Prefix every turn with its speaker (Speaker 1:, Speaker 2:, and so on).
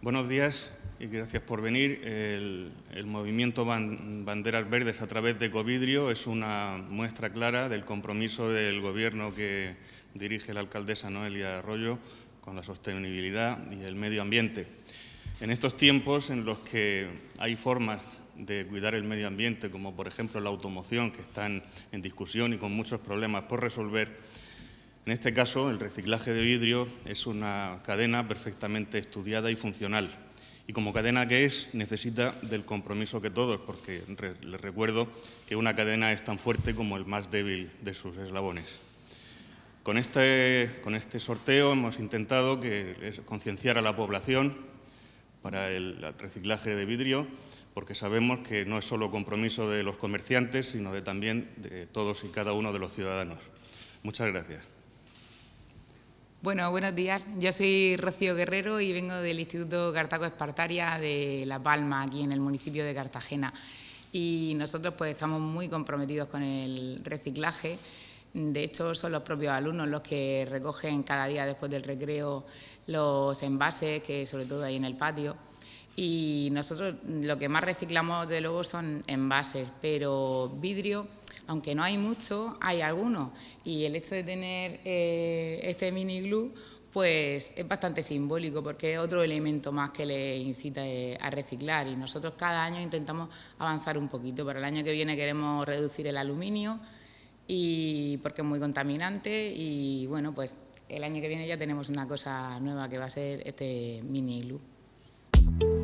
Speaker 1: Buenos días y gracias por venir. El, movimiento Banderas Verdes a través de Covidrio es una muestra clara del compromiso del Gobierno que dirige la alcaldesa Noelia Arroyo con la sostenibilidad y el medio ambiente. En estos tiempos en los que hay formas de cuidar el medio ambiente, como por ejemplo la automoción, que están en discusión y con muchos problemas por resolver, en este caso, el reciclaje de vidrio es una cadena perfectamente estudiada y funcional. Y como cadena que es, necesita del compromiso que todos, porque les recuerdo que una cadena es tan fuerte como el más débil de sus eslabones. Con este, con este sorteo hemos intentado concienciar a la población para el reciclaje de vidrio, porque sabemos que no es solo compromiso de los comerciantes, sino de también de todos y cada uno de los ciudadanos. Muchas gracias.
Speaker 2: Bueno, buenos días. Yo soy Rocío Guerrero y vengo del Instituto Cartago Espartaria de La Palma, aquí en el municipio de Cartagena. Y nosotros pues estamos muy comprometidos con el reciclaje. De hecho, son los propios alumnos los que recogen cada día después del recreo los envases, que sobre todo hay en el patio. Y nosotros lo que más reciclamos, de luego, son envases, pero vidrio aunque no hay mucho, hay algunos. Y el hecho de tener eh, este mini glue pues es bastante simbólico porque es otro elemento más que le incita eh, a reciclar y nosotros cada año intentamos avanzar un poquito. Para el año que viene queremos reducir el aluminio y porque es muy contaminante y bueno, pues el año que viene ya tenemos una cosa nueva que va a ser este mini glue.